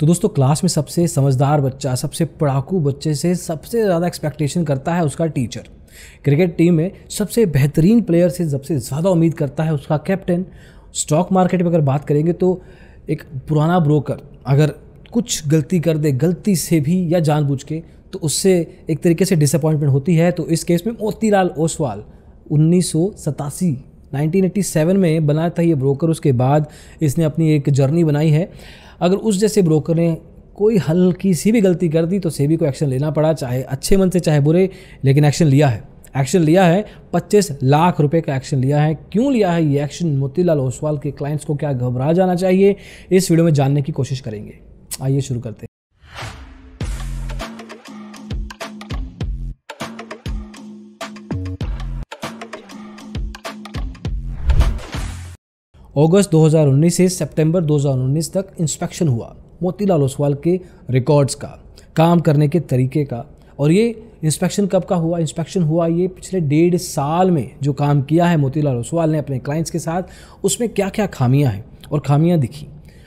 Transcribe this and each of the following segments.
तो दोस्तों क्लास में सबसे समझदार बच्चा सबसे पढ़ाकू बच्चे से सबसे ज़्यादा एक्सपेक्टेशन करता है उसका टीचर क्रिकेट टीम में सबसे बेहतरीन प्लेयर से सबसे ज़्यादा उम्मीद करता है उसका कैप्टन स्टॉक मार्केट में अगर बात करेंगे तो एक पुराना ब्रोकर अगर कुछ गलती कर दे गलती से भी या जानबूझ के तो उससे एक तरीके से डिसअपॉइंटमेंट होती है तो इस केस में मोतीलाल ओसवाल उन्नीस 1987 में बना था ये ब्रोकर उसके बाद इसने अपनी एक जर्नी बनाई है अगर उस जैसे ब्रोकर ने कोई हल्की सी भी गलती कर दी तो सेबी को एक्शन लेना पड़ा चाहे अच्छे मन से चाहे बुरे लेकिन एक्शन लिया है एक्शन लिया है 25 लाख रुपए का एक्शन लिया है क्यों लिया है ये एक्शन मोतीलाल ओसवाल के क्लाइंट्स को क्या घबरा जाना चाहिए इस वीडियो में जानने की कोशिश करेंगे आइए शुरू करते हैं अगस्त 2019 से सितंबर 2019 तक इंस्पेक्शन हुआ मोतीलाल ओसवाल के रिकॉर्ड्स का काम करने के तरीके का और ये इंस्पेक्शन कब का हुआ इंस्पेक्शन हुआ ये पिछले डेढ़ साल में जो काम किया है मोतीलाल ओसवाल ने अपने क्लाइंट्स के साथ उसमें क्या क्या खामियां हैं और खामियां दिखी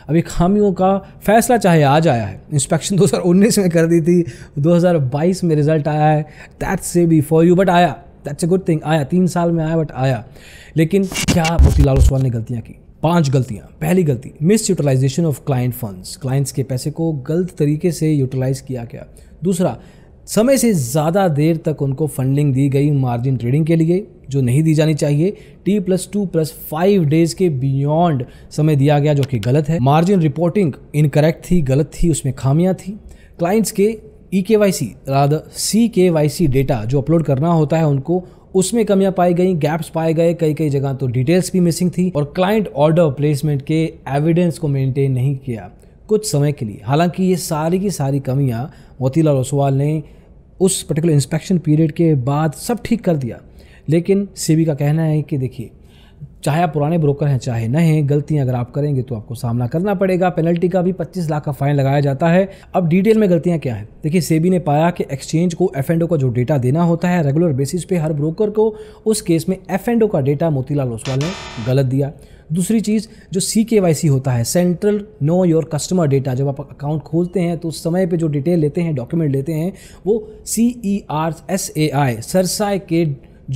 अभी खामियों का फैसला चाहे आज आया है इंस्पेक्शन 2019 में कर दी थी 2022 में रिजल्ट आया है दैट से बी फॉर यू बट आया दैट्स ए गुड थिंग आया तीन साल में आया बट आया लेकिन क्या मोतीलाल ओसवाल ने गलतियाँ की पांच गलतियां पहली गलती misutilization of client funds clients के पैसे को गलत तरीके से यूटिलाइज़ किया गया दूसरा समय से ज़्यादा देर तक उनको फंडिंग दी गई मार्जिन ट्रेडिंग के लिए जो नहीं दी जानी चाहिए T plus two plus five days के बियॉन्ड समय दिया गया जो कि गलत है मार्जिन रिपोर्टिंग इनकरेक्ट थी गलत थी उसमें खामियां थी क्लाइंट्स के ई के Y C C K Y C data जो अपलोड करना होता है उनको उसमें कमियां पाई गई गैप्स पाए गए कई कई जगह तो डिटेल्स भी मिसिंग थी और क्लाइंट ऑर्डर प्लेसमेंट के एविडेंस को मेंटेन नहीं किया कुछ समय के लिए हालांकि ये सारी की सारी कमियां मोतीलाल ओसवाल ने उस पर्टिकुलर इंस्पेक्शन पीरियड के बाद सब ठीक कर दिया लेकिन सेबी का कहना है कि देखिए चाहे आप पुराने ब्रोकर हैं चाहे न हैं गलतियां अगर आप करेंगे तो आपको सामना करना पड़ेगा पेनल्टी का भी 25 लाख का फाइन लगाया जाता है अब डिटेल में गलतियां क्या हैं देखिए सेबी ने पाया कि एक्सचेंज को एफ का जो डेटा देना होता है रेगुलर बेसिस पे हर ब्रोकर को उस केस में एफ का डेटा मोतीलाल ओसवाल ने गलत दिया दूसरी चीज़ जो सी के वाई सी होता है central know your customer data जब आप अकाउंट खोलते हैं तो उस समय पे जो डिटेल लेते हैं डॉक्यूमेंट लेते हैं वो C E R S A I CERSAI के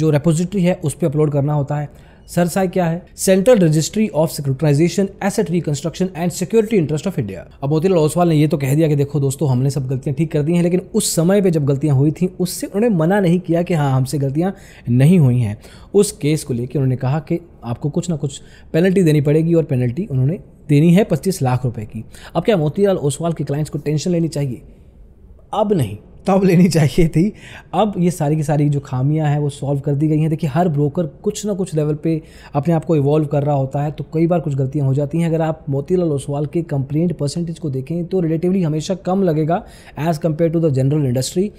जो रेपोजिटरी है उस पर अपलोड करना होता है सरसाई क्या है central registry of securitization asset reconstruction and security interest of India अब मोतीलाल ओसवाल ने ये तो कह दिया कि देखो दोस्तों हमने सब गलतियां ठीक कर दी हैं लेकिन उस समय पे जब गलतियां हुई थी उससे उन्होंने मना नहीं किया कि हाँ हमसे गलतियां नहीं हुई हैं उस केस को लेकर उन्होंने कहा कि आपको कुछ ना कुछ पेनल्टी देनी पड़ेगी और पेनल्टी उन्होंने देनी है पच्चीस लाख रुपये की अब क्या मोतीलाल ओसवाल के क्लाइंट्स को टेंशन लेनी चाहिए अब नहीं तब लेनी चाहिए थी अब ये सारी की सारी जो खामियां हैं वो सॉल्व कर दी गई हैं देखिए हर ब्रोकर कुछ ना कुछ लेवल पे अपने आप को इवॉल्व कर रहा होता है तो कई बार कुछ गलतियां हो जाती हैं अगर आप मोतीलाल ओसवाल के कंप्लेंट परसेंटेज को देखें तो रिलेटिवली हमेशा कम लगेगा as compared to the general industry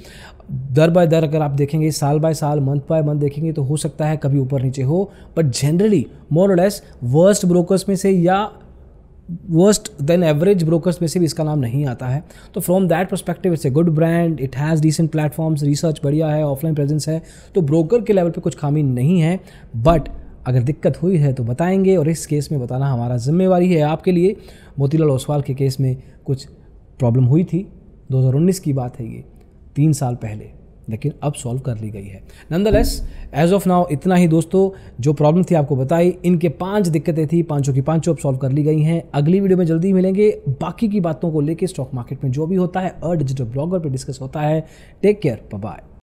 दर बाय दर अगर आप देखेंगे साल बाय साल मंथ बाय मंथ देखेंगे तो हो सकता है कभी ऊपर नीचे हो but generally more less worst brokers में से या वर्स्ट देन एवरेज ब्रोकर्स में से भी इसका नाम नहीं आता है तो from that perspective it's a good brand it has decent platforms research बढ़िया है ऑफलाइन प्रेजेंस है तो ब्रोकर के लेवल पे कुछ खामी नहीं है बट अगर दिक्कत हुई है तो बताएंगे और इस केस में बताना हमारा जिम्मेवारी है आपके लिए मोतीलाल ओसवाल के केस में कुछ प्रॉब्लम हुई थी 2019 की बात है ये तीन साल पहले लेकिन अब सॉल्व कर ली गई है नंदलेस एज ऑफ नाउ इतना ही दोस्तों जो प्रॉब्लम थी आपको बताई इनके पांच दिक्कतें थी पांचों की पांचों अब सॉल्व कर ली गई हैं अगली वीडियो में जल्दी मिलेंगे बाकी की बातों को लेकर स्टॉक मार्केट में जो भी होता है अ डिजिटल ब्लॉगर पर डिस्कस होता है टेक केयर बाय